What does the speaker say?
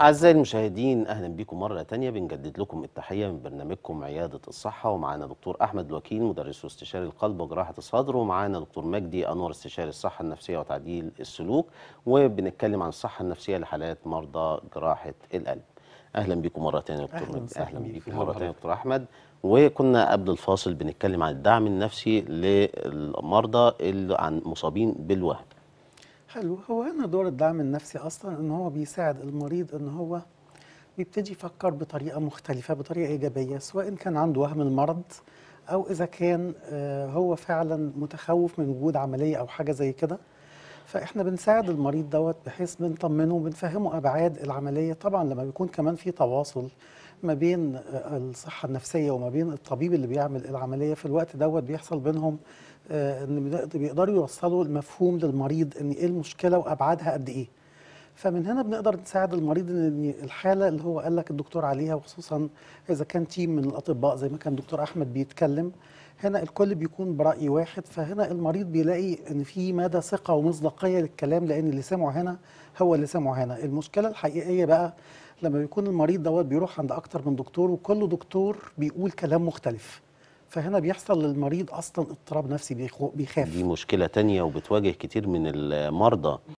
أعزائي المشاهدين أهلا بكم مرة تانية بنجدد لكم التحية من برنامجكم عيادة الصحة ومعانا دكتور أحمد الوكيل مدرس واستشاري القلب وجراحة الصدر ومعانا دكتور مجدي أنور استشاري الصحة النفسية وتعديل السلوك وبنتكلم عن الصحة النفسية لحالات مرضى جراحة القلب أهلا بكم مرة تانية دكتور مجدي أهلا بكم مرة تانية دكتور أحمد وكنا قبل الفاصل بنتكلم عن الدعم النفسي للمرضى اللي عن مصابين بالوهم حلو هو هنا دور الدعم النفسي اصلا ان هو بيساعد المريض ان هو بيبتدي يفكر بطريقه مختلفه بطريقه ايجابيه سواء كان عنده وهم المرض او اذا كان آه، هو فعلا متخوف من وجود عمليه او حاجه زي كده فاحنا بنساعد المريض دوت بحيث بنطمنه وبنفهمه ابعاد العمليه طبعا لما بيكون كمان في تواصل ما بين الصحه النفسيه وما بين الطبيب اللي بيعمل العمليه في الوقت دوت بيحصل بينهم آه، ان بيقدروا يوصلوا المفهوم للمريض ان ايه المشكله وابعادها قد ايه فمن هنا بنقدر نساعد المريض ان الحاله اللي هو قال لك الدكتور عليها وخصوصا اذا كان تيم من الاطباء زي ما كان دكتور احمد بيتكلم هنا الكل بيكون براي واحد فهنا المريض بيلاقي ان في مدى ثقه ومصداقيه للكلام لان اللي سمعه هنا هو اللي سمعه هنا المشكله الحقيقيه بقى لما بيكون المريض دوت بيروح عند اكتر من دكتور وكل دكتور بيقول كلام مختلف فهنا بيحصل للمريض اصلا اضطراب نفسي بيخاف دي مشكله تانية وبتواجه كتير من المرضى